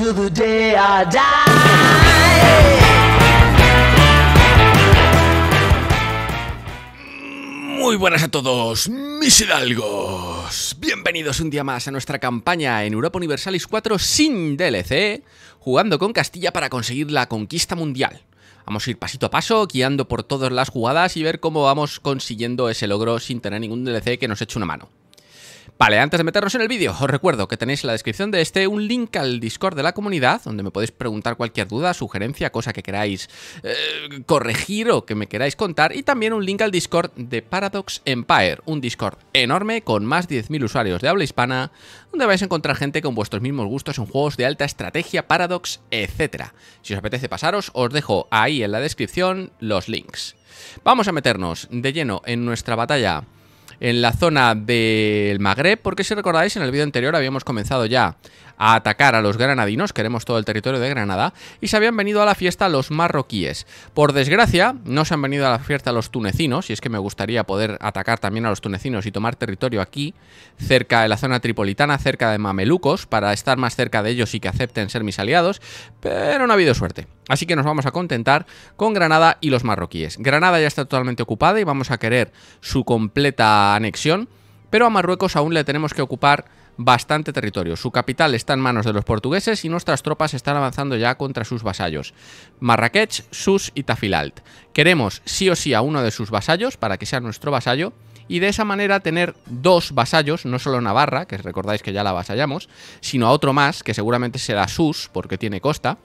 Muy buenas a todos, mis hidalgos. Bienvenidos un día más a nuestra campaña en Europa Universalis 4 sin DLC, jugando con Castilla para conseguir la conquista mundial. Vamos a ir pasito a paso, guiando por todas las jugadas y ver cómo vamos consiguiendo ese logro sin tener ningún DLC que nos eche una mano. Vale, antes de meternos en el vídeo, os recuerdo que tenéis en la descripción de este un link al Discord de la comunidad, donde me podéis preguntar cualquier duda, sugerencia, cosa que queráis eh, corregir o que me queráis contar, y también un link al Discord de Paradox Empire, un Discord enorme con más de 10.000 usuarios de habla hispana, donde vais a encontrar gente con vuestros mismos gustos en juegos de alta estrategia, Paradox, etc. Si os apetece pasaros, os dejo ahí en la descripción los links. Vamos a meternos de lleno en nuestra batalla en la zona del Magreb, porque si recordáis en el vídeo anterior habíamos comenzado ya a atacar a los granadinos, queremos todo el territorio de Granada, y se habían venido a la fiesta los marroquíes. Por desgracia, no se han venido a la fiesta los tunecinos, y es que me gustaría poder atacar también a los tunecinos y tomar territorio aquí, cerca de la zona tripolitana, cerca de Mamelucos, para estar más cerca de ellos y que acepten ser mis aliados, pero no ha habido suerte. Así que nos vamos a contentar con Granada y los marroquíes. Granada ya está totalmente ocupada y vamos a querer su completa anexión, pero a Marruecos aún le tenemos que ocupar bastante territorio. Su capital está en manos de los portugueses y nuestras tropas están avanzando ya contra sus vasallos. Marrakech, Sus y Tafilalt. Queremos sí o sí a uno de sus vasallos para que sea nuestro vasallo y de esa manera tener dos vasallos, no solo Navarra, que recordáis que ya la vasallamos, sino a otro más, que seguramente será Sus, porque tiene costa.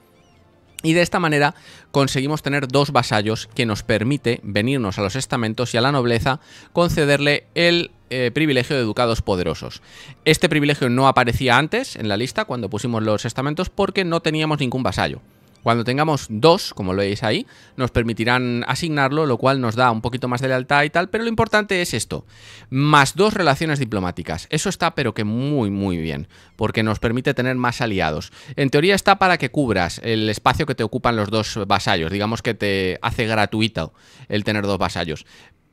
Y de esta manera conseguimos tener dos vasallos que nos permite venirnos a los estamentos y a la nobleza, concederle el eh, privilegio de educados poderosos. Este privilegio no aparecía antes en la lista cuando pusimos los estamentos porque no teníamos ningún vasallo. Cuando tengamos dos, como lo veis ahí, nos permitirán asignarlo, lo cual nos da un poquito más de lealtad y tal, pero lo importante es esto, más dos relaciones diplomáticas. Eso está pero que muy muy bien, porque nos permite tener más aliados. En teoría está para que cubras el espacio que te ocupan los dos vasallos, digamos que te hace gratuito el tener dos vasallos,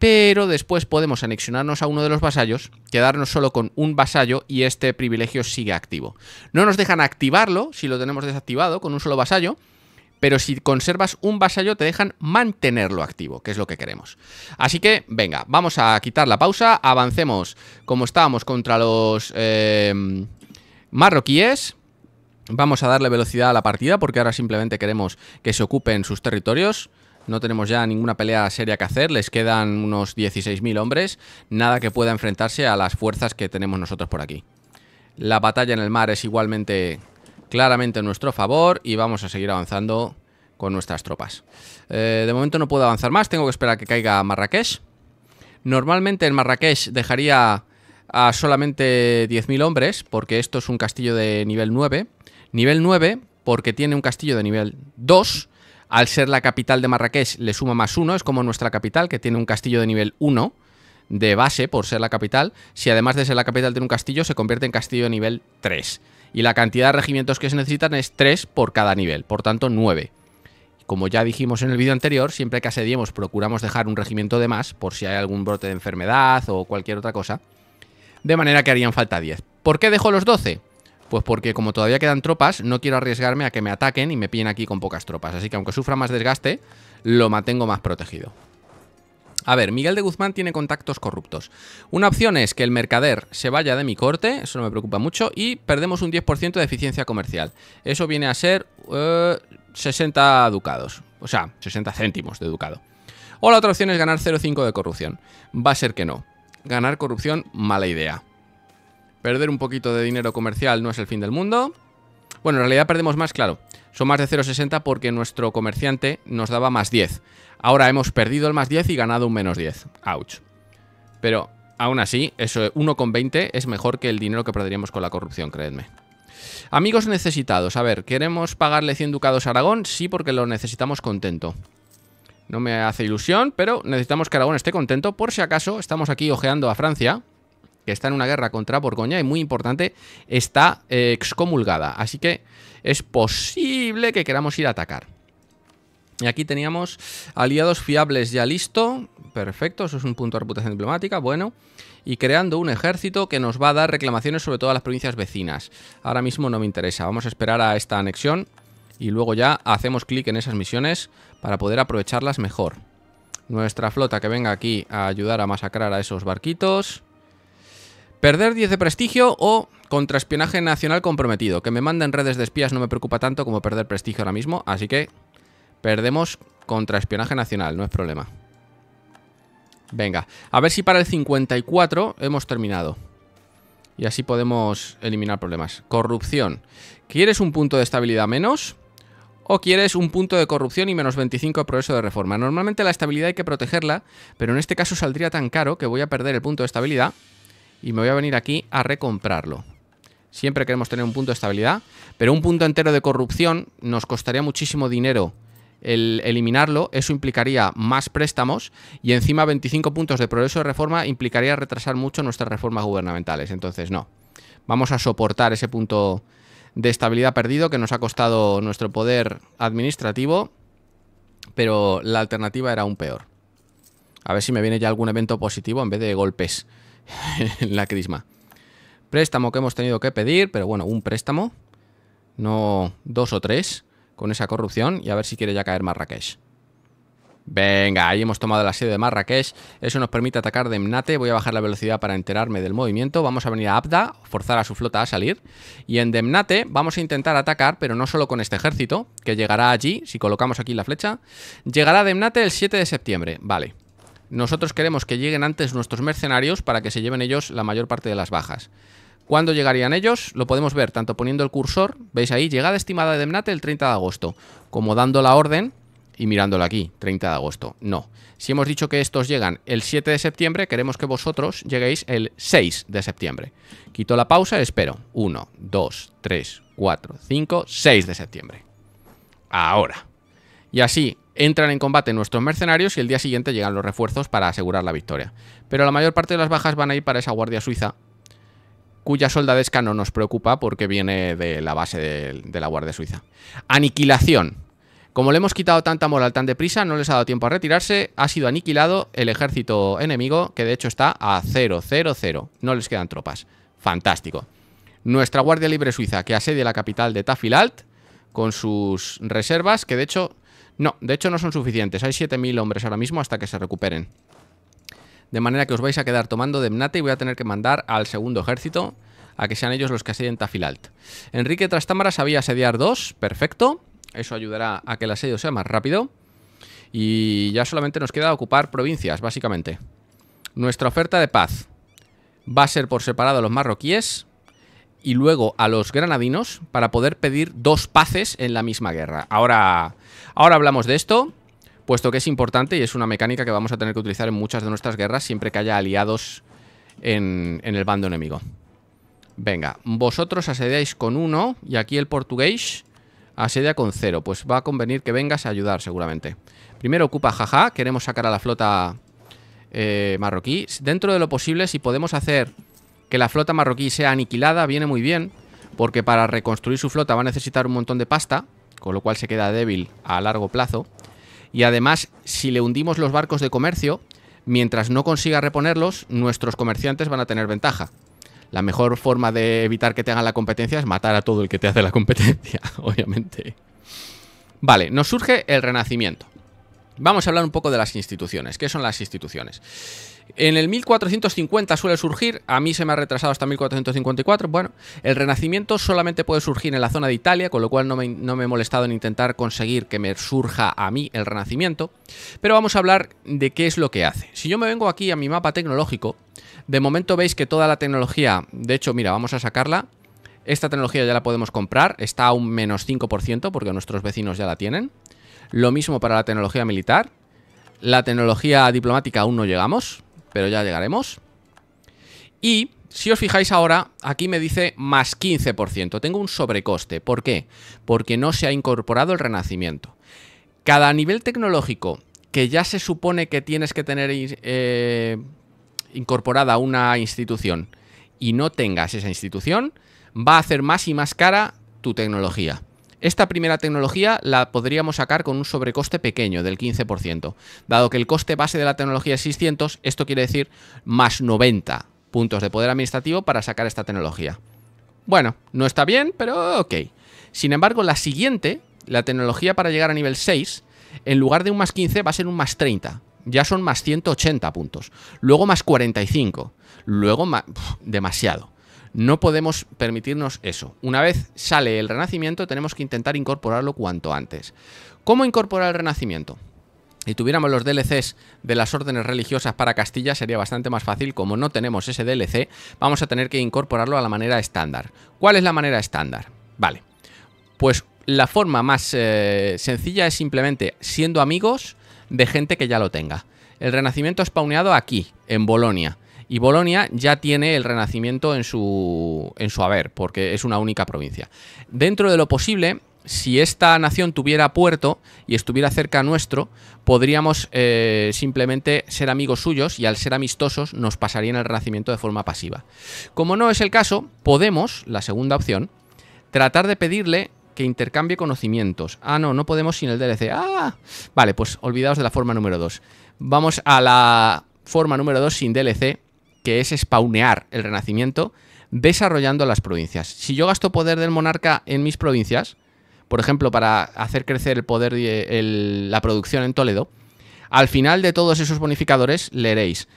pero después podemos anexionarnos a uno de los vasallos, quedarnos solo con un vasallo y este privilegio sigue activo. No nos dejan activarlo si lo tenemos desactivado con un solo vasallo, pero si conservas un vasallo te dejan mantenerlo activo, que es lo que queremos. Así que, venga, vamos a quitar la pausa, avancemos como estábamos contra los eh, marroquíes. Vamos a darle velocidad a la partida porque ahora simplemente queremos que se ocupen sus territorios no tenemos ya ninguna pelea seria que hacer, les quedan unos 16.000 hombres, nada que pueda enfrentarse a las fuerzas que tenemos nosotros por aquí. La batalla en el mar es igualmente claramente en nuestro favor y vamos a seguir avanzando con nuestras tropas. Eh, de momento no puedo avanzar más, tengo que esperar a que caiga Marrakech. Normalmente en Marrakech dejaría a solamente 10.000 hombres, porque esto es un castillo de nivel 9. Nivel 9 porque tiene un castillo de nivel 2 al ser la capital de Marrakech le suma más uno, es como nuestra capital, que tiene un castillo de nivel 1 de base por ser la capital. Si además de ser la capital tiene un castillo, se convierte en castillo de nivel 3. Y la cantidad de regimientos que se necesitan es 3 por cada nivel, por tanto 9. Como ya dijimos en el vídeo anterior, siempre que asediemos procuramos dejar un regimiento de más por si hay algún brote de enfermedad o cualquier otra cosa. De manera que harían falta 10. ¿Por qué dejo los 12? Pues porque como todavía quedan tropas, no quiero arriesgarme a que me ataquen y me pillen aquí con pocas tropas. Así que aunque sufra más desgaste, lo mantengo más protegido. A ver, Miguel de Guzmán tiene contactos corruptos. Una opción es que el mercader se vaya de mi corte, eso no me preocupa mucho, y perdemos un 10% de eficiencia comercial. Eso viene a ser 60 eh, ducados, o sea, 60 céntimos de ducado. O la otra opción es ganar 0,5 de corrupción. Va a ser que no. Ganar corrupción, mala idea. Perder un poquito de dinero comercial no es el fin del mundo. Bueno, en realidad perdemos más, claro. Son más de 0,60 porque nuestro comerciante nos daba más 10. Ahora hemos perdido el más 10 y ganado un menos 10. Ouch. Pero aún así, eso 1,20 es mejor que el dinero que perderíamos con la corrupción, creedme. Amigos necesitados. A ver, ¿queremos pagarle 100 ducados a Aragón? Sí, porque lo necesitamos contento. No me hace ilusión, pero necesitamos que Aragón esté contento. Por si acaso, estamos aquí ojeando a Francia que está en una guerra contra Borgoña y muy importante, está eh, excomulgada. Así que es posible que queramos ir a atacar. Y aquí teníamos aliados fiables ya listo. Perfecto, eso es un punto de reputación diplomática, bueno. Y creando un ejército que nos va a dar reclamaciones sobre todas las provincias vecinas. Ahora mismo no me interesa, vamos a esperar a esta anexión y luego ya hacemos clic en esas misiones para poder aprovecharlas mejor. Nuestra flota que venga aquí a ayudar a masacrar a esos barquitos. Perder 10 de prestigio o contraespionaje nacional comprometido. Que me manden redes de espías no me preocupa tanto como perder prestigio ahora mismo, así que perdemos contraespionaje nacional, no es problema. Venga, a ver si para el 54 hemos terminado. Y así podemos eliminar problemas. Corrupción. ¿Quieres un punto de estabilidad menos? ¿O quieres un punto de corrupción y menos 25 de progreso de reforma? Normalmente la estabilidad hay que protegerla, pero en este caso saldría tan caro que voy a perder el punto de estabilidad y me voy a venir aquí a recomprarlo. Siempre queremos tener un punto de estabilidad, pero un punto entero de corrupción nos costaría muchísimo dinero el eliminarlo, eso implicaría más préstamos y encima 25 puntos de progreso de reforma implicaría retrasar mucho nuestras reformas gubernamentales. Entonces, no. Vamos a soportar ese punto de estabilidad perdido que nos ha costado nuestro poder administrativo, pero la alternativa era aún peor. A ver si me viene ya algún evento positivo en vez de golpes. la crisma. Préstamo que hemos tenido que pedir, pero bueno, un préstamo. No dos o tres con esa corrupción y a ver si quiere ya caer Marrakech. Venga, ahí hemos tomado la sede de Marrakech. Eso nos permite atacar Demnate Voy a bajar la velocidad para enterarme del movimiento. Vamos a venir a Abda, forzar a su flota a salir. Y en Demnate vamos a intentar atacar, pero no solo con este ejército, que llegará allí, si colocamos aquí la flecha. Llegará Demnate el 7 de septiembre. Vale. Nosotros queremos que lleguen antes nuestros mercenarios para que se lleven ellos la mayor parte de las bajas. ¿Cuándo llegarían ellos? Lo podemos ver tanto poniendo el cursor, veis ahí, llegada estimada de Demnate el 30 de agosto, como dando la orden y mirándolo aquí, 30 de agosto. No. Si hemos dicho que estos llegan el 7 de septiembre, queremos que vosotros lleguéis el 6 de septiembre. Quito la pausa y espero. 1, 2, 3, 4, 5, 6 de septiembre. Ahora. Y así, Entran en combate nuestros mercenarios y el día siguiente llegan los refuerzos para asegurar la victoria. Pero la mayor parte de las bajas van a ir para esa guardia suiza, cuya soldadesca no nos preocupa porque viene de la base de, la guardia suiza. Aniquilación. Como le hemos quitado tanta moral tan deprisa, no les ha dado tiempo a retirarse, ha sido aniquilado el ejército enemigo, que de hecho está a 0, 0, 0. No les quedan tropas. Fantástico. Nuestra Guardia Libre Suiza, que asedia la capital de Tafilalt, con sus reservas, que de hecho no, de hecho no son suficientes. Hay 7.000 hombres ahora mismo hasta que se recuperen. De manera que os vais a quedar tomando de Mnate y voy a tener que mandar al segundo ejército a que sean ellos los que asedien Tafilalt. Enrique Trastámara sabía asediar dos, perfecto. Eso ayudará a que el asedio sea más rápido. Y ya solamente nos queda ocupar provincias, básicamente. Nuestra oferta de paz va a ser por separado a los marroquíes y luego a los granadinos para poder pedir dos paces en la misma guerra. Ahora, ahora hablamos de esto, puesto que es importante y es una mecánica que vamos a tener que utilizar en muchas de nuestras guerras siempre que haya aliados en, en el bando enemigo. Venga, vosotros asediáis con uno y aquí el portugués asedia con cero. Pues va a convenir que vengas a ayudar seguramente. Primero ocupa jaja, queremos sacar a la flota eh, marroquí. Dentro de lo posible, si podemos hacer que la flota marroquí sea aniquilada viene muy bien, porque para reconstruir su flota va a necesitar un montón de pasta, con lo cual se queda débil a largo plazo. Y además, si le hundimos los barcos de comercio, mientras no consiga reponerlos, nuestros comerciantes van a tener ventaja. La mejor forma de evitar que te hagan la competencia es matar a todo el que te hace la competencia, obviamente. Vale, nos surge el renacimiento. Vamos a hablar un poco de las instituciones. ¿Qué son las instituciones? En el 1450 suele surgir, a mí se me ha retrasado hasta 1454, bueno, el renacimiento solamente puede surgir en la zona de Italia, con lo cual no me, he molestado en intentar conseguir que me surja a mí el renacimiento, pero vamos a hablar de qué es lo que hace. Si yo me vengo aquí a mi mapa tecnológico, de momento veis que toda la tecnología, de hecho, mira, vamos a sacarla, esta tecnología ya la podemos comprar, está a un menos 5% porque nuestros vecinos ya la tienen, lo mismo para la tecnología militar, la tecnología diplomática aún no llegamos, pero ya llegaremos Y si os fijáis ahora, aquí me dice más 15%. Tengo un sobrecoste. ¿Por qué? Porque no se ha incorporado el renacimiento. Cada nivel tecnológico que ya se supone que tienes que tener eh, incorporada una institución y no tengas esa institución, va a hacer más y más cara tu tecnología. Esta primera tecnología la podríamos sacar con un sobrecoste pequeño del 15%. Dado que el coste base de la tecnología es 600, esto quiere decir más 90 puntos de poder administrativo para sacar esta tecnología. Bueno, no está bien, pero ok. Sin embargo, la siguiente, la tecnología para llegar a nivel 6, en lugar de un más 15 va a ser un más 30. Ya son más 180 puntos. Luego más 45. Luego más... demasiado. No podemos permitirnos eso. Una vez sale el renacimiento, tenemos que intentar incorporarlo cuanto antes. ¿Cómo incorporar el renacimiento? Si tuviéramos los DLCs de las órdenes religiosas para Castilla sería bastante más fácil, como no tenemos ese DLC, vamos a tener que incorporarlo a la manera estándar. ¿Cuál es la manera estándar? Vale, pues la forma más eh, sencilla es simplemente siendo amigos de gente que ya lo tenga. El renacimiento ha spawneado aquí, en Bolonia. Y Bolonia ya tiene el renacimiento en su, en su haber, porque es una única provincia. Dentro de lo posible, si esta nación tuviera puerto y estuviera cerca nuestro, podríamos eh, simplemente ser amigos suyos y al ser amistosos nos pasarían el renacimiento de forma pasiva. Como no es el caso, podemos, la segunda opción, tratar de pedirle que intercambie conocimientos. Ah, no, no podemos sin el DLC. Ah, vale, pues olvidaos de la forma número 2. Vamos a la forma número 2 sin DLC, que es spawnear el renacimiento desarrollando las provincias. Si yo gasto poder del monarca en mis provincias, por ejemplo, para hacer crecer el poder la producción en Toledo, al final de todos esos bonificadores leeréis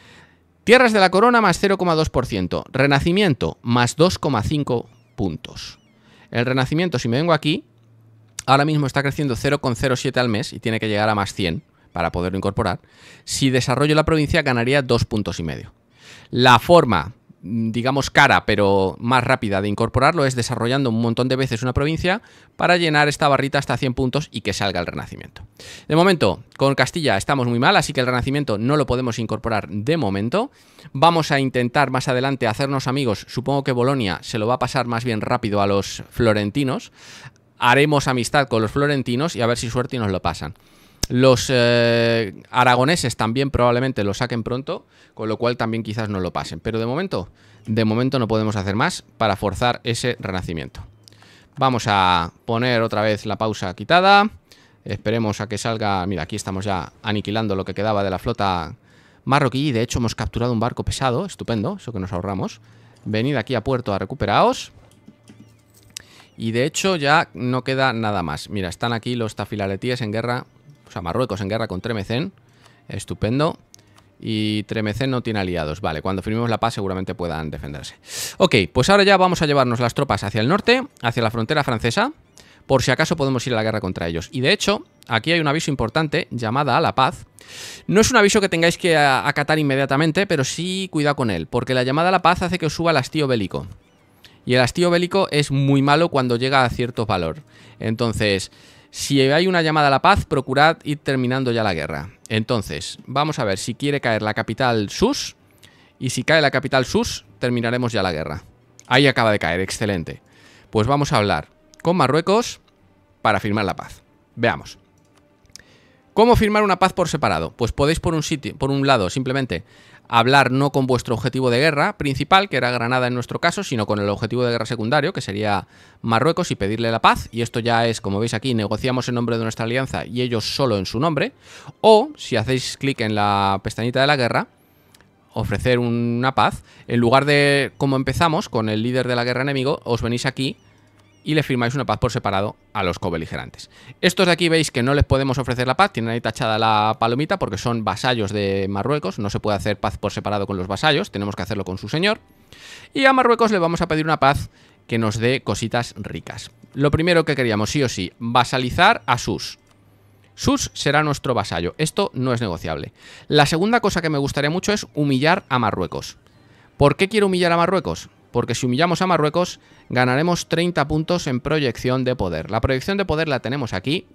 Tierras de la Corona más 0,2%, Renacimiento más 2,5 puntos. El Renacimiento, si me vengo aquí, ahora mismo está creciendo 0,07 al mes y tiene que llegar a más 100 para poderlo incorporar. Si desarrollo la provincia, ganaría 2 puntos y medio. La forma mm, digamos cara pero más rápida de incorporarlo es desarrollando un montón de veces una provincia para llenar esta barrita hasta 100 puntos y que salga el renacimiento. De momento con Castilla estamos muy mal así que el renacimiento no lo podemos incorporar de momento. Vamos a intentar más adelante hacernos amigos. Supongo que Bolonia se lo va a pasar más bien rápido a los florentinos haremos amistad con los florentinos y a ver si suerte y nos lo pasan. Los eh, aragoneses también probablemente lo saquen pronto, con lo cual también quizás no lo pasen. Pero de momento, de momento no podemos hacer más para forzar ese renacimiento. Vamos a poner otra vez la pausa quitada. Esperemos a que salga... Mira, aquí estamos ya aniquilando lo que quedaba de la flota marroquí. De hecho, hemos capturado un barco pesado. Estupendo, eso que nos ahorramos. Venid aquí a puerto a recuperaos. Y de hecho ya no queda nada más. Mira, están aquí los tafilaletíes en guerra o sea, Marruecos en guerra con Tremecén. Estupendo. Y Tremecén no tiene aliados. Vale, cuando firmemos la paz seguramente puedan defenderse. Ok, pues ahora ya vamos a llevarnos las tropas hacia el norte, hacia la frontera francesa, por si acaso podemos ir a la guerra contra ellos. Y de hecho, aquí hay un aviso importante llamada a la paz. No es un aviso que tengáis que acatar inmediatamente, pero sí cuidado con él, porque la llamada a la paz hace que os suba el hastío bélico. Y el hastío bélico es muy malo cuando llega a cierto valor. Entonces, si hay una llamada a la paz, procurad ir terminando ya la guerra. Entonces, vamos a ver si quiere caer la capital Sus. Y si cae la capital Sus, terminaremos ya la guerra. Ahí acaba de caer, excelente. Pues vamos a hablar con Marruecos para firmar la paz. Veamos. ¿Cómo firmar una paz por separado? Pues podéis por un sitio, por un lado, simplemente hablar no con vuestro objetivo de guerra principal, que era Granada en nuestro caso, sino con el objetivo de guerra secundario, que sería Marruecos, y pedirle la paz. Y esto ya es, como veis aquí, negociamos en nombre de nuestra alianza y ellos solo en su nombre. O, si hacéis clic en la pestañita de la guerra, ofrecer una paz, en lugar de como empezamos con el líder de la guerra enemigo, os venís aquí y le firmáis una paz por separado a los cobeligerantes. Estos de aquí veis que no les podemos ofrecer la paz, tienen ahí tachada la palomita porque son vasallos de Marruecos, no se puede hacer paz por separado con los vasallos, tenemos que hacerlo con su señor. Y a Marruecos le vamos a pedir una paz que nos dé cositas ricas. Lo primero que queríamos, sí o sí, vasalizar a Sus. Sus será nuestro vasallo, esto no es negociable. La segunda cosa que me gustaría mucho es humillar a Marruecos. ¿Por qué quiero humillar a Marruecos? porque si humillamos a Marruecos ganaremos 30 puntos en proyección de poder. La proyección de poder la tenemos aquí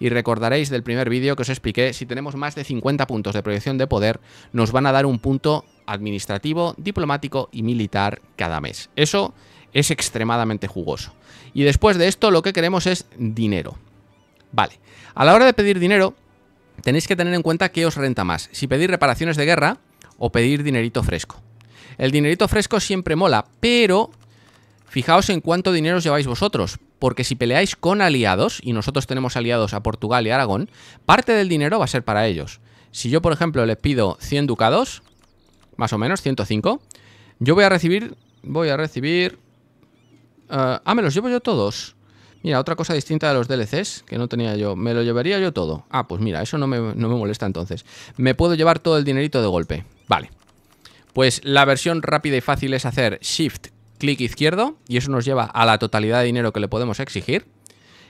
y recordaréis del primer vídeo que os expliqué, si tenemos más de 50 puntos de proyección de poder nos van a dar un punto administrativo, diplomático y militar cada mes. Eso es extremadamente jugoso. Y después de esto lo que queremos es dinero. Vale, a la hora de pedir dinero tenéis que tener en cuenta qué os renta más, si pedir reparaciones de guerra o pedir dinerito fresco. El dinerito fresco siempre mola, pero fijaos en cuánto dinero lleváis vosotros. Porque si peleáis con aliados, y nosotros tenemos aliados a Portugal y Aragón, parte del dinero va a ser para ellos. Si yo, por ejemplo, les pido 100 ducados, más o menos, 105, yo voy a recibir... Voy a recibir... Eh, ah, me los llevo yo todos. Mira, otra cosa distinta de los DLCs que no tenía yo. Me lo llevaría yo todo. Ah, pues mira, eso no me, no me molesta entonces. Me puedo llevar todo el dinerito de golpe. Vale. Pues la versión rápida y fácil es hacer Shift, clic izquierdo, y eso nos lleva a la totalidad de dinero que le podemos exigir.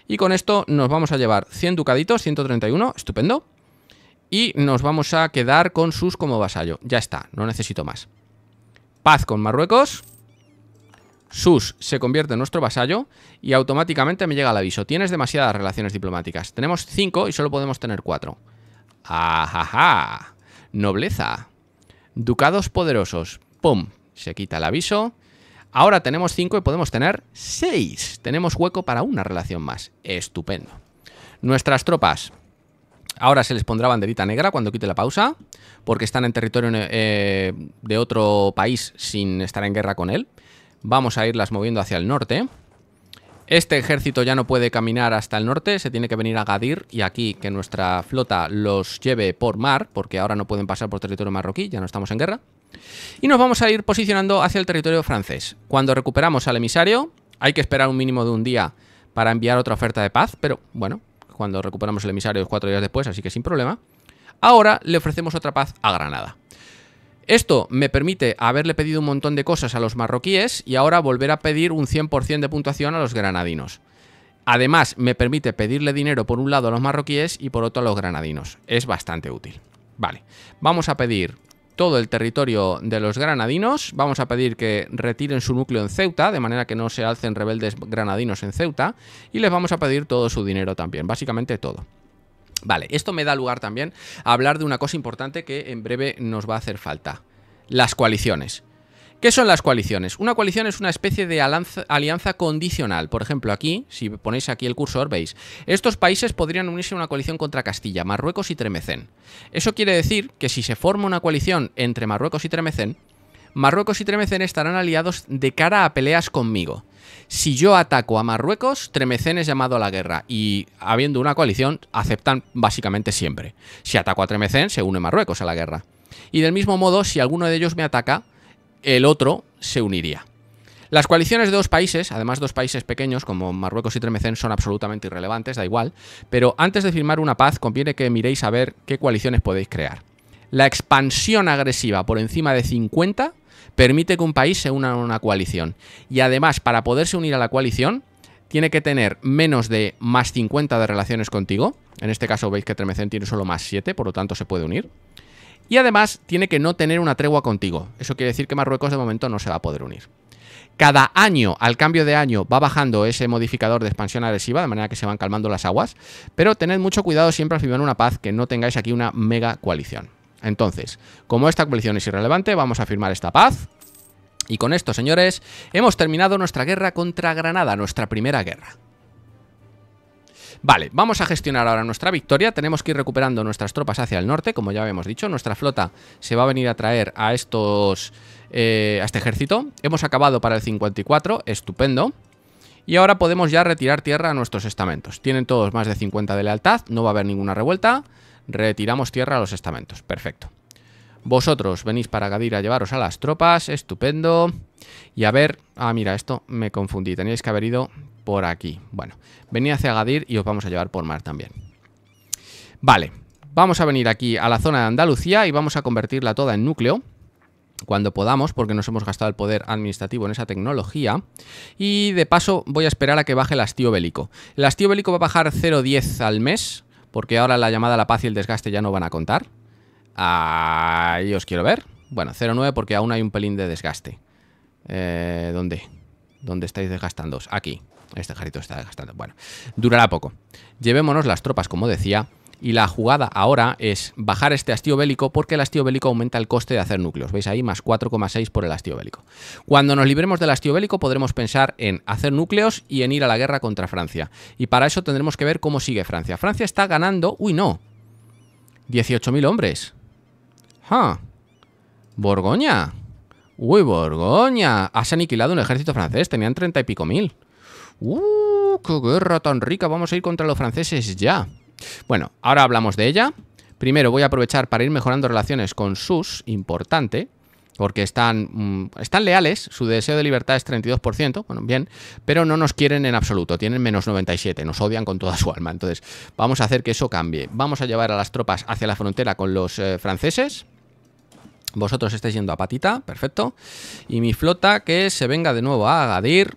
Y con esto nos vamos a llevar 100 ducaditos, 131, estupendo. Y nos vamos a quedar con sus como vasallo. Ya está, no necesito más. Paz con Marruecos. Sus se convierte en nuestro vasallo y automáticamente me llega el aviso. Tienes demasiadas relaciones diplomáticas. Tenemos 5 y solo podemos tener 4. Ajaja. Nobleza. Ducados poderosos. ¡Pum! Se quita el aviso. Ahora tenemos 5 y podemos tener 6. Tenemos hueco para una relación más. Estupendo. Nuestras tropas. Ahora se les pondrá banderita negra cuando quite la pausa, porque están en territorio eh, de otro país sin estar en guerra con él. Vamos a irlas moviendo hacia el norte. Este ejército ya no puede caminar hasta el norte, se tiene que venir a Gadir y aquí que nuestra flota los lleve por mar, porque ahora no pueden pasar por territorio marroquí, ya no estamos en guerra. Y nos vamos a ir posicionando hacia el territorio francés. Cuando recuperamos al emisario, hay que esperar un mínimo de un día para enviar otra oferta de paz, pero bueno, cuando recuperamos el emisario es cuatro días después, así que sin problema. Ahora le ofrecemos otra paz a Granada. Esto me permite haberle pedido un montón de cosas a los marroquíes y ahora volver a pedir un 100% de puntuación a los granadinos. Además, me permite pedirle dinero por un lado a los marroquíes y por otro a los granadinos. Es bastante útil. Vale, vamos a pedir todo el territorio de los granadinos. Vamos a pedir que retiren su núcleo en Ceuta, de manera que no se alcen rebeldes granadinos en Ceuta. Y les vamos a pedir todo su dinero también, básicamente todo. Vale, esto me da lugar también a hablar de una cosa importante que en breve nos va a hacer falta. Las coaliciones. ¿Qué son las coaliciones? Una coalición es una especie de alianza condicional. Por ejemplo, aquí, si ponéis aquí el cursor, veis, estos países podrían unirse a una coalición contra Castilla, Marruecos y Tremecén. Eso quiere decir que si se forma una coalición entre Marruecos y Tremecén, Marruecos y Tremecén estarán aliados de cara a peleas conmigo. Si yo ataco a Marruecos, Tremecén es llamado a la guerra y habiendo una coalición, aceptan básicamente siempre. Si ataco a Tremecén, se une Marruecos a la guerra. Y del mismo modo, si alguno de ellos me ataca, el otro se uniría. Las coaliciones de dos países, además dos países pequeños como Marruecos y Tremecén, son absolutamente irrelevantes, da igual, pero antes de firmar una paz conviene que miréis a ver qué coaliciones podéis crear. La expansión agresiva por encima de 50 permite que un país se una a una coalición. Y además, para poderse unir a la coalición, tiene que tener menos de más 50 de relaciones contigo. En este caso veis que Tremecén tiene solo más 7, por lo tanto se puede unir. Y además tiene que no tener una tregua contigo. Eso quiere decir que Marruecos de momento no se va a poder unir. Cada año, al cambio de año, va bajando ese modificador de expansión agresiva, de manera que se van calmando las aguas. Pero tened mucho cuidado siempre al firmar una paz que no tengáis aquí una mega coalición. Entonces, como esta coalición es irrelevante, vamos a firmar esta paz. Y con esto, señores, hemos terminado nuestra guerra contra Granada, nuestra primera guerra. Vale, vamos a gestionar ahora nuestra victoria. Tenemos que ir recuperando nuestras tropas hacia el norte, como ya habíamos dicho. Nuestra flota se va a venir a traer a estos... Eh, a este ejército. Hemos acabado para el 54, estupendo. Y ahora podemos ya retirar tierra a nuestros estamentos. Tienen todos más de 50 de lealtad, no va a haber ninguna revuelta. Retiramos tierra a los estamentos. Perfecto. Vosotros venís para Gadir a llevaros a las tropas. Estupendo. Y a ver... Ah, mira, esto me confundí. Teníais que haber ido por aquí. Bueno, venid hacia Gadir y os vamos a llevar por mar también. Vale. Vamos a venir aquí a la zona de Andalucía y vamos a convertirla toda en núcleo cuando podamos, porque nos hemos gastado el poder administrativo en esa tecnología. Y de paso voy a esperar a que baje el hastío bélico. El hastío bélico va a bajar 0,10 al mes, porque ahora la llamada a la paz y el desgaste ya no van a contar. Ahí os quiero ver. Bueno, 0,9 porque aún hay un pelín de desgaste. Eh, ¿Dónde? ¿Dónde estáis desgastando? Aquí. Este jarrito está desgastando. Bueno, durará poco. Llevémonos las tropas, como decía, y la jugada ahora es bajar este hastío bélico porque el hastío bélico aumenta el coste de hacer núcleos. ¿Veis ahí? Más 4,6 por el hastío bélico. Cuando nos libremos del hastío bélico podremos pensar en hacer núcleos y en ir a la guerra contra Francia. Y para eso tendremos que ver cómo sigue Francia. Francia está ganando... ¡Uy, no! 18.000 hombres. ¡Ja! Borgoña. ¡Uy, Borgoña! Has aniquilado un ejército francés. Tenían treinta y pico mil. ¡Uh! ¡Qué guerra tan rica! Vamos a ir contra los franceses ya. Bueno, ahora hablamos de ella. Primero voy a aprovechar para ir mejorando relaciones con Sus, importante, porque están, mm, están leales, su deseo de libertad es 32%, bueno, bien, pero no nos quieren en absoluto, tienen menos 97, nos odian con toda su alma. Entonces, vamos a hacer que eso cambie. Vamos a llevar a las tropas hacia la frontera con los eh, franceses. Vosotros estáis yendo a patita, perfecto. Y mi flota que se venga de nuevo a Agadir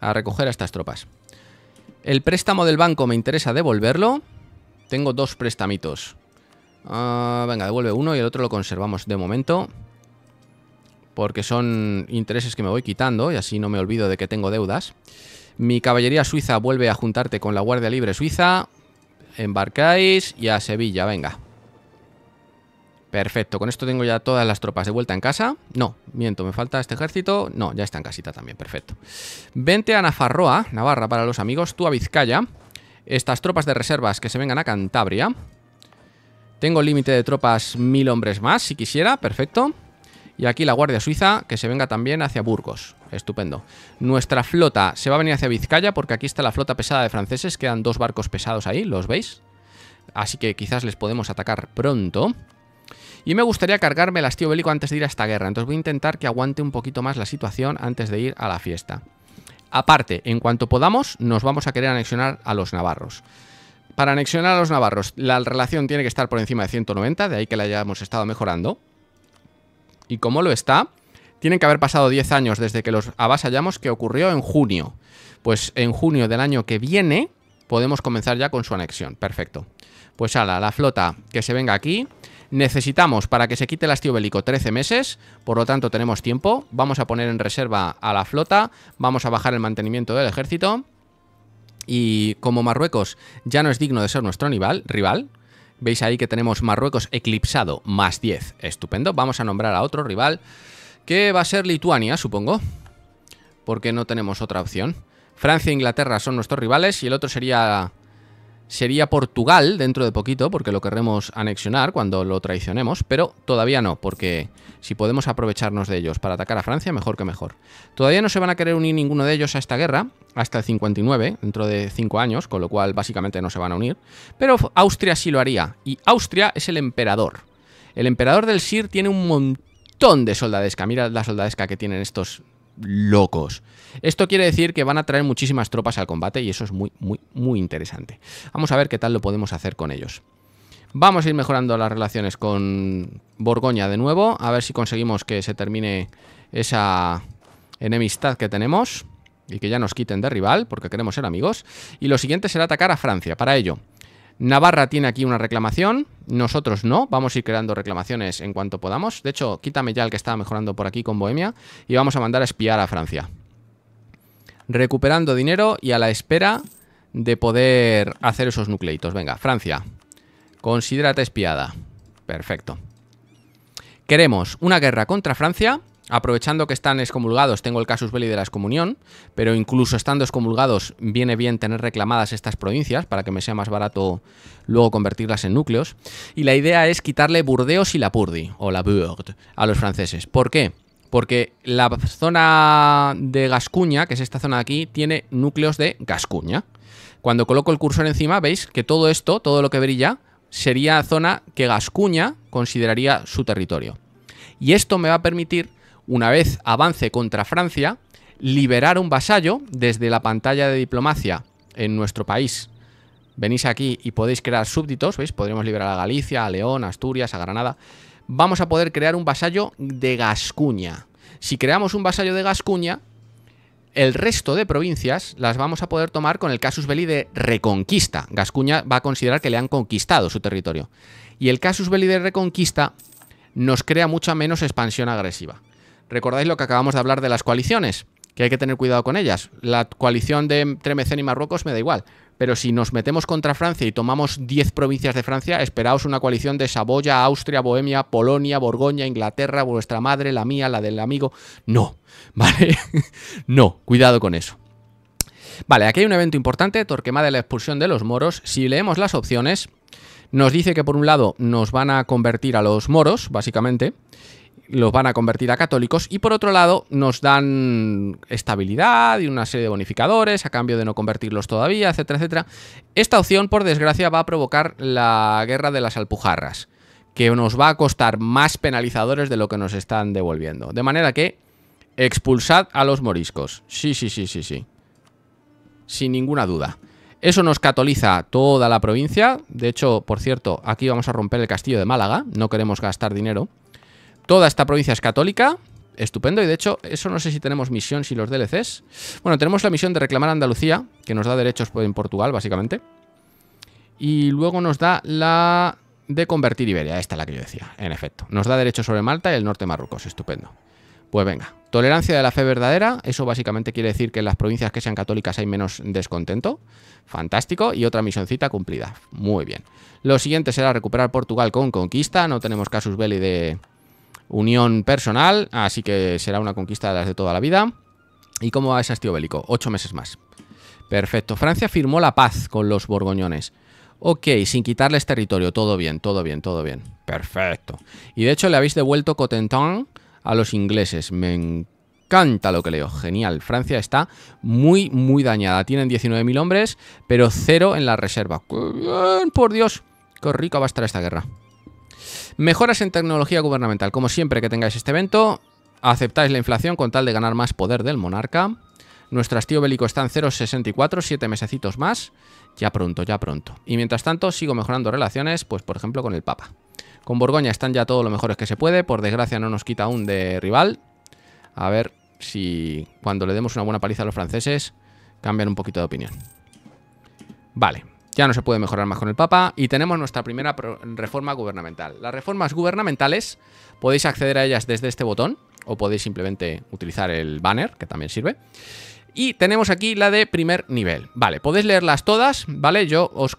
a recoger a estas tropas. El préstamo del banco me interesa devolverlo. Tengo dos prestamitos. Ah, venga, devuelve uno y el otro lo conservamos de momento. Porque son intereses que me voy quitando y así no me olvido de que tengo deudas. Mi caballería suiza vuelve a juntarte con la Guardia Libre Suiza. Embarcáis y a Sevilla, venga. Perfecto, con esto tengo ya todas las tropas de vuelta en casa. No, miento, me falta este ejército. No, ya está en casita también, perfecto. Vente a Nafarroa, Navarra para los amigos, tú a Vizcaya. Estas tropas de reservas que se vengan a Cantabria. Tengo límite de tropas mil hombres más, si quisiera, perfecto. Y aquí la Guardia Suiza, que se venga también hacia Burgos. Estupendo. Nuestra flota se va a venir hacia Vizcaya, porque aquí está la flota pesada de franceses. Quedan dos barcos pesados ahí, ¿los veis? Así que quizás les podemos atacar pronto. Y me gustaría cargarme el hastío bélico antes de ir a esta guerra. Entonces voy a intentar que aguante un poquito más la situación antes de ir a la fiesta aparte, en cuanto podamos, nos vamos a querer anexionar a los navarros. Para anexionar a los navarros, la relación tiene que estar por encima de 190, de ahí que la hayamos estado mejorando. Y como lo está, tienen que haber pasado 10 años desde que los avasallamos, que ocurrió en junio. Pues en junio del año que viene podemos comenzar ya con su anexión. Perfecto. Pues ala, la flota que se venga aquí, Necesitamos para que se quite el hastío bélico 13 meses, por lo tanto tenemos tiempo. Vamos a poner en reserva a la flota, vamos a bajar el mantenimiento del ejército. Y como Marruecos ya no es digno de ser nuestro rival, rival veis ahí que tenemos Marruecos eclipsado, más 10. Estupendo, vamos a nombrar a otro rival, que va a ser Lituania, supongo. Porque no tenemos otra opción. Francia e Inglaterra son nuestros rivales y el otro sería sería Portugal dentro de poquito, porque lo querremos anexionar cuando lo traicionemos, pero todavía no, porque si podemos aprovecharnos de ellos para atacar a Francia, mejor que mejor. Todavía no se van a querer unir ninguno de ellos a esta guerra, hasta el 59, dentro de 5 años, con lo cual básicamente no se van a unir, pero Austria sí lo haría, y Austria es el emperador. El emperador del Sir tiene un montón de soldadesca, mira la soldadesca que tienen estos locos. Esto quiere decir que van a traer muchísimas tropas al combate y eso es muy, muy, muy interesante. Vamos a ver qué tal lo podemos hacer con ellos. Vamos a ir mejorando las relaciones con Borgoña de nuevo, a ver si conseguimos que se termine esa enemistad que tenemos y que ya nos quiten de rival, porque queremos ser amigos. Y lo siguiente será atacar a Francia. Para ello, Navarra tiene aquí una reclamación, nosotros no, vamos a ir creando reclamaciones en cuanto podamos. De hecho, quítame ya el que estaba mejorando por aquí con Bohemia y vamos a mandar a espiar a Francia. Recuperando dinero y a la espera de poder hacer esos nucleitos. Venga, Francia, considérate espiada. Perfecto. Queremos una guerra contra Francia aprovechando que están excomulgados, tengo el casus belli de la excomunión, pero incluso estando excomulgados viene bien tener reclamadas estas provincias para que me sea más barato luego convertirlas en núcleos. Y la idea es quitarle Burdeos y la Purdi, o la Burde, a los franceses. ¿Por qué? Porque la zona de Gascuña, que es esta zona de aquí, tiene núcleos de Gascuña. Cuando coloco el cursor encima, veis que todo esto, todo lo que brilla, sería zona que Gascuña consideraría su territorio. Y esto me va a permitir una vez avance contra Francia, liberar un vasallo desde la pantalla de diplomacia en nuestro país. Venís aquí y podéis crear súbditos, ¿veis? Podremos liberar a Galicia, a León, a Asturias, a Granada. Vamos a poder crear un vasallo de Gascuña. Si creamos un vasallo de Gascuña, el resto de provincias las vamos a poder tomar con el casus belli de reconquista. Gascuña va a considerar que le han conquistado su territorio. Y el casus belli de reconquista nos crea mucha menos expansión agresiva. Recordáis lo que acabamos de hablar de las coaliciones, que hay que tener cuidado con ellas. La coalición de Tremecén y Marruecos me da igual, pero si nos metemos contra Francia y tomamos 10 provincias de Francia, esperaos una coalición de Saboya, Austria, Bohemia, Polonia, Borgoña, Inglaterra, vuestra madre, la mía, la del amigo. No, ¿vale? no, cuidado con eso. Vale, aquí hay un evento importante, Torquemada de la expulsión de los moros. Si leemos las opciones, nos dice que por un lado nos van a convertir a los moros, básicamente, los van a convertir a católicos y por otro lado nos dan estabilidad y una serie de bonificadores a cambio de no convertirlos todavía, etcétera, etcétera. Esta opción, por desgracia, va a provocar la guerra de las alpujarras, que nos va a costar más penalizadores de lo que nos están devolviendo. De manera que expulsad a los moriscos. Sí, sí, sí, sí, sí. Sin ninguna duda. Eso nos catoliza toda la provincia. De hecho, por cierto, aquí vamos a romper el castillo de Málaga. No queremos gastar dinero. Toda esta provincia es católica. Estupendo. Y de hecho, eso no sé si tenemos misión, si los DLCs. Bueno, tenemos la misión de reclamar Andalucía, que nos da derechos pues, en Portugal, básicamente. Y luego nos da la de convertir Iberia. Esta es la que yo decía, en efecto. Nos da derechos sobre Malta y el norte de Marruecos. Estupendo. Pues venga, tolerancia de la fe verdadera, eso básicamente quiere decir que en las provincias que sean católicas hay menos descontento. Fantástico, y otra misioncita cumplida. Muy bien. Lo siguiente será recuperar Portugal con conquista, no tenemos casus belli de, unión personal, así que será una conquista de las de toda la vida. ¿Y cómo va ese hastío bélico? Ocho meses más. Perfecto. Francia firmó la paz con los borgoñones. Ok, sin quitarles territorio. Todo bien, todo bien, todo bien. Perfecto. Y de hecho le habéis devuelto Cotentin a los ingleses. Me encanta lo que leo. Genial. Francia está muy, muy dañada. Tienen 19.000 hombres, pero cero en la reserva. bien, por Dios! ¡Qué rica va a estar esta guerra! Mejoras en tecnología gubernamental. Como siempre que tengáis este evento, aceptáis la inflación con tal de ganar más poder del monarca. Nuestro hastío bélico está en 0,64, 7 mesecitos más. Ya pronto, ya pronto. Y mientras tanto, sigo mejorando relaciones, pues por ejemplo con el Papa. Con Borgoña están ya todos los mejores que se puede. Por desgracia no nos quita aún de rival. A ver si cuando le demos una buena paliza a los franceses, cambian un poquito de opinión. Vale ya no se puede mejorar más con el Papa y tenemos nuestra primera reforma gubernamental. Las reformas gubernamentales podéis acceder a ellas desde este botón o podéis simplemente utilizar el banner, que también sirve. Y tenemos aquí la de primer nivel. Vale, podéis leerlas todas, ¿vale? Yo os,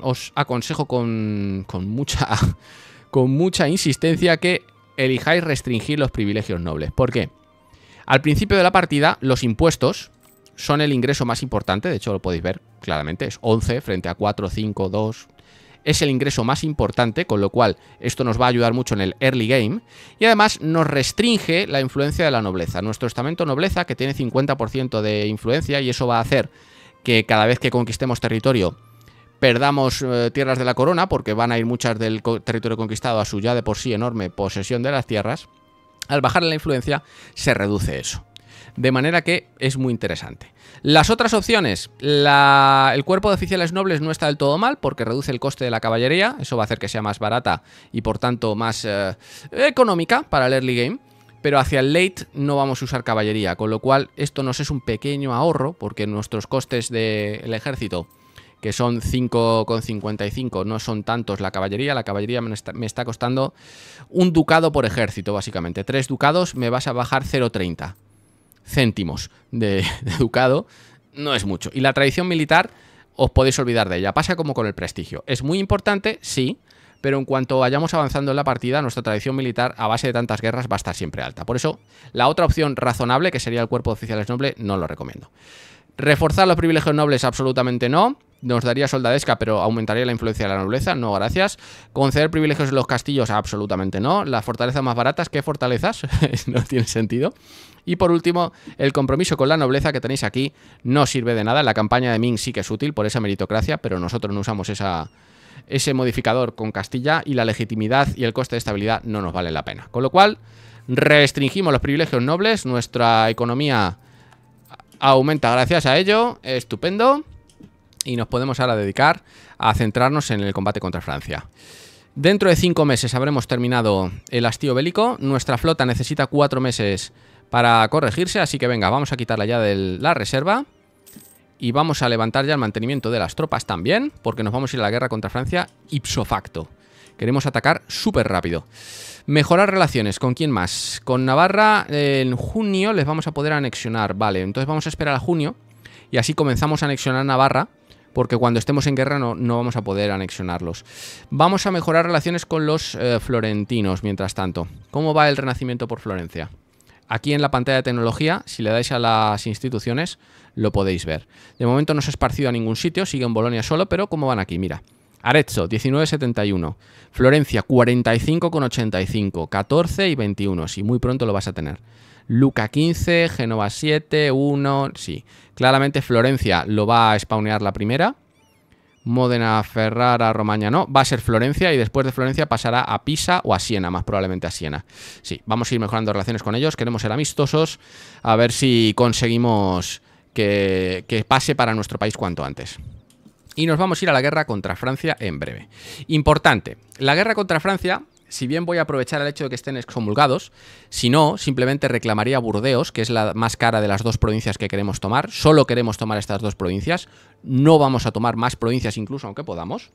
os aconsejo con, con, mucha, con mucha insistencia que elijáis restringir los privilegios nobles. ¿Por qué? Al principio de la partida, los impuestos, son el ingreso más importante, de hecho lo podéis ver claramente, es 11 frente a 4, 5, 2. Es el ingreso más importante, con lo cual esto nos va a ayudar mucho en el early game. Y además nos restringe la influencia de la nobleza. Nuestro estamento nobleza, que tiene 50% de influencia, y eso va a hacer que cada vez que conquistemos territorio perdamos eh, tierras de la corona, porque van a ir muchas del territorio conquistado a su ya de por sí enorme posesión de las tierras. Al bajar la influencia se reduce eso. De manera que es muy interesante. Las otras opciones, el cuerpo de oficiales nobles no está del todo mal porque reduce el coste de la caballería, eso va a hacer que sea más barata y por tanto más eh, económica para el early game pero hacia el late no vamos a usar caballería, con lo cual esto nos es un pequeño ahorro, porque nuestros costes del ejército, que son 5,55, no son tantos la caballería, la caballería me está, me está, costando un ducado por ejército, básicamente, tres ducados me vas a bajar 0,30, céntimos de, educado ducado no es mucho. Y la tradición militar os podéis olvidar de ella. Pasa como con el prestigio. Es muy importante, sí, pero en cuanto vayamos avanzando en la partida, nuestra tradición militar a base de tantas guerras va a estar siempre alta. Por eso, la otra opción razonable, que sería el cuerpo de oficiales noble, no lo recomiendo. Reforzar los privilegios nobles, absolutamente no nos daría soldadesca, pero aumentaría la influencia de la nobleza. No, gracias. Conceder privilegios en los castillos, absolutamente no. Las fortalezas más baratas, ¿qué fortalezas? no tiene sentido. Y por último, el compromiso con la nobleza que tenéis aquí no sirve de nada. La campaña de Ming sí que es útil por esa meritocracia, pero nosotros no usamos ese modificador con Castilla y la legitimidad y el coste de estabilidad no nos vale la pena. Con lo cual, restringimos los privilegios nobles, nuestra economía aumenta gracias a ello, estupendo y nos podemos ahora dedicar a centrarnos en el combate contra Francia. Dentro de cinco meses habremos terminado el hastío bélico. Nuestra flota necesita cuatro meses para corregirse, así que venga, vamos a quitarla ya de la reserva. Y vamos a levantar ya el mantenimiento de las tropas también, porque nos vamos a ir a la guerra contra Francia ipso facto. Queremos atacar súper rápido. Mejorar relaciones. ¿Con quién más? Con Navarra en junio les vamos a poder anexionar. Vale, entonces vamos a esperar a junio. Y así comenzamos a anexionar Navarra porque cuando estemos en guerra no, vamos a poder anexionarlos. Vamos a mejorar relaciones con los eh, florentinos, mientras tanto. ¿Cómo va el renacimiento por Florencia? Aquí en la pantalla de tecnología, si le dais a las instituciones, lo podéis ver. De momento no se ha esparcido a ningún sitio, sigue en Bolonia solo, pero ¿cómo van aquí? Mira. Arezzo, 1971. Florencia, 45,85. 14 y 21. si muy pronto lo vas a tener. Luca 15, Genova 7, 1, sí. Claramente Florencia lo va a spawnear la primera. Módena, Ferrara, Romaña no. Va a ser Florencia y después de Florencia pasará a Pisa o a Siena, más probablemente a Siena. Sí, vamos a ir mejorando relaciones con ellos, queremos ser amistosos, a ver si conseguimos que, que pase para nuestro país cuanto antes. Y nos vamos a ir a la guerra contra Francia en breve. Importante, la guerra contra Francia si bien voy a aprovechar el hecho de que estén excomulgados, si no, simplemente reclamaría Burdeos, que es la más cara de las dos provincias que queremos tomar. Solo queremos tomar estas dos provincias. No vamos a tomar más provincias incluso, aunque podamos.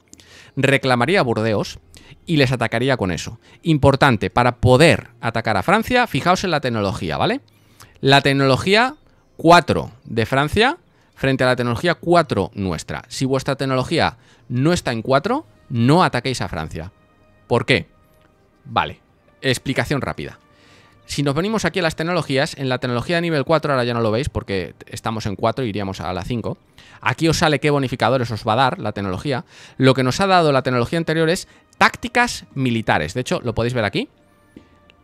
Reclamaría Burdeos y les atacaría con eso. Importante, para poder atacar a Francia, fijaos en la tecnología, ¿vale? La tecnología 4 de Francia frente a la tecnología 4 nuestra. Si vuestra tecnología no está en 4, no ataquéis a Francia. ¿Por qué? Vale, explicación rápida. Si nos venimos aquí a las tecnologías, en la tecnología de nivel 4, ahora ya no lo veis porque estamos en 4 y iríamos a la 5. Aquí os sale qué bonificadores os va a dar la tecnología. Lo que nos ha dado la tecnología anterior es tácticas militares. De hecho, lo podéis ver aquí.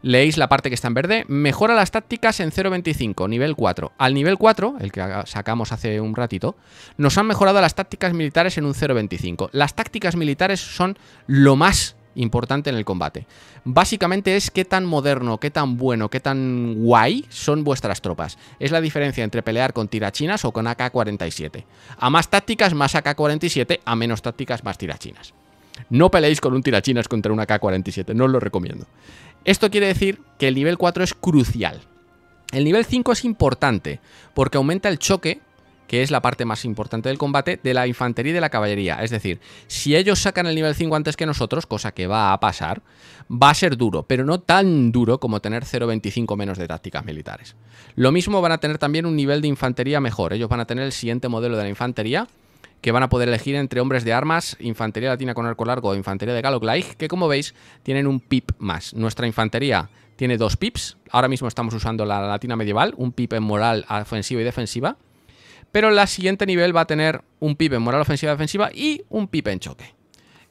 Leéis la parte que está en verde. Mejora las tácticas en 0.25, nivel 4. Al nivel 4, el que sacamos hace un ratito, nos han mejorado las tácticas militares en un 0.25. Las tácticas militares son lo más importante en el combate. Básicamente es qué tan moderno, qué tan bueno, qué tan guay son vuestras tropas. Es la diferencia entre pelear con tirachinas o con AK-47. A más tácticas, más AK-47, a menos tácticas, más tirachinas. No peleéis con un tirachinas contra un AK-47, no os lo recomiendo. Esto quiere decir que el nivel 4 es crucial. El nivel 5 es importante porque aumenta el choque que es la parte más importante del combate, de la infantería y de la caballería. Es decir, si ellos sacan el nivel 5 antes que nosotros, cosa que va a pasar, va a ser duro, pero no tan duro como tener 0.25 menos de tácticas militares. Lo mismo van a tener también un nivel de infantería mejor. Ellos van a tener el siguiente modelo de la infantería, que van a poder elegir entre hombres de armas, infantería latina con arco largo o infantería de galo-glaig, que como veis tienen un pip más. Nuestra infantería tiene dos pips, ahora mismo estamos usando la latina medieval, un pip en moral ofensiva y defensiva, pero la siguiente nivel va a tener un pipe en moral ofensiva-defensiva y un pipe en choque.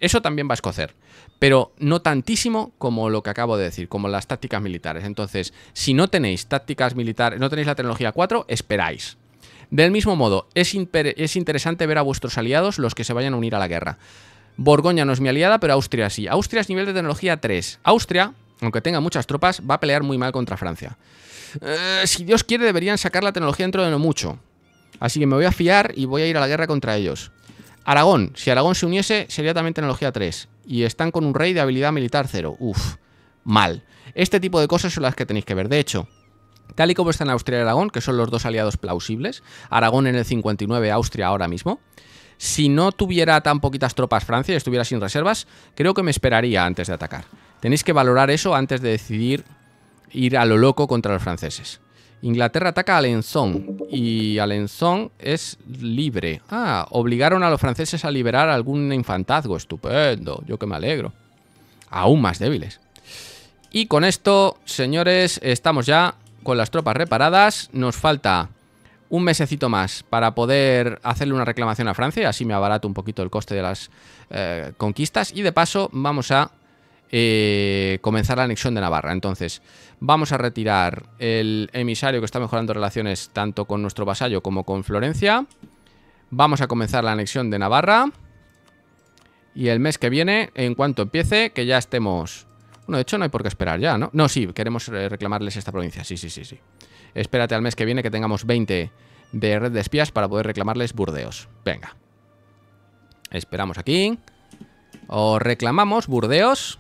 Eso también va a escocer, pero no tantísimo como lo que acabo de decir, como las tácticas militares. Entonces, si no tenéis tácticas militares, no tenéis la tecnología 4, esperáis. Del mismo modo, es, interesante ver a vuestros aliados los que se vayan a unir a la guerra. Borgoña no es mi aliada, pero Austria sí. Austria es nivel de tecnología 3. Austria, aunque tenga muchas tropas, va a pelear muy mal contra Francia. Eh, si Dios quiere, deberían sacar la tecnología dentro de no mucho. Así que me voy a fiar y voy a ir a la guerra contra ellos. Aragón, si Aragón se uniese, sería también tecnología 3. Y están con un rey de habilidad militar 0. Uf, mal. Este tipo de cosas son las que tenéis que ver. De hecho, tal y como están Austria y Aragón, que son los dos aliados plausibles, Aragón en el 59, Austria ahora mismo, si no tuviera tan poquitas tropas Francia y estuviera sin reservas, creo que me esperaría antes de atacar. Tenéis que valorar eso antes de decidir ir a lo loco contra los franceses. Inglaterra ataca a Alençon y Alençon es libre. Ah, obligaron a los franceses a liberar algún infantazgo. Estupendo, yo que me alegro. Aún más débiles. Y con esto, señores, estamos ya con las tropas reparadas. Nos falta un mesecito más para poder hacerle una reclamación a Francia. Así me abarato un poquito el coste de las eh, conquistas. Y de paso vamos a eh, comenzar la anexión de Navarra. Entonces, vamos a retirar el emisario que está mejorando relaciones tanto con nuestro vasallo como con Florencia. Vamos a comenzar la anexión de Navarra. Y el mes que viene, en cuanto empiece, que ya estemos... Bueno, de hecho no hay por qué esperar ya, ¿no? No, sí, queremos eh, reclamarles esta provincia, sí, sí, sí, sí. Espérate al mes que viene que tengamos 20 de red de espías para poder reclamarles Burdeos. Venga. Esperamos aquí. O reclamamos Burdeos.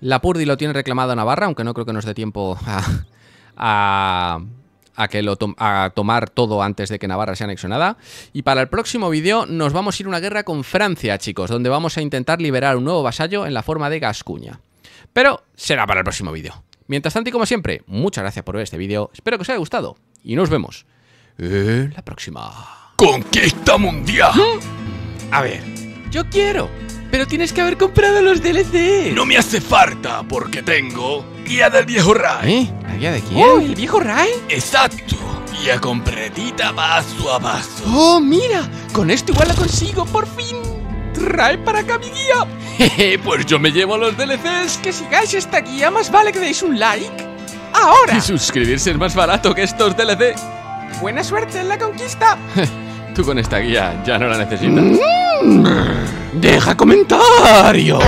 La Purdi lo tiene reclamado Navarra, aunque no creo que nos dé tiempo a, a, que lo a tomar todo antes de que Navarra sea anexionada. Y para el próximo vídeo nos vamos a ir a una guerra con Francia, chicos, donde vamos a intentar liberar un nuevo vasallo en la forma de Gascuña. Pero será para el próximo vídeo. Mientras tanto y como siempre, muchas gracias por ver este vídeo, espero que os haya gustado y nos vemos en la próxima. ¡Conquista mundial! A ver, yo quiero... Pero tienes que haber comprado los DLC. No me hace falta porque tengo guía del viejo Rai. ¿Eh? ¿La guía de quién? ¿el viejo Rai? Exacto. Guía completita paso a paso. Oh, mira. Con esto igual la consigo, por fin. Trae para acá mi guía. Jeje, pues yo me llevo los DLCs. Que sigáis esta guía, más vale que deis un like. Ahora. Y suscribirse es más barato que estos DLC. Buena suerte en la conquista. Tú con esta guía ya no la necesitas. Mm. deja comentario.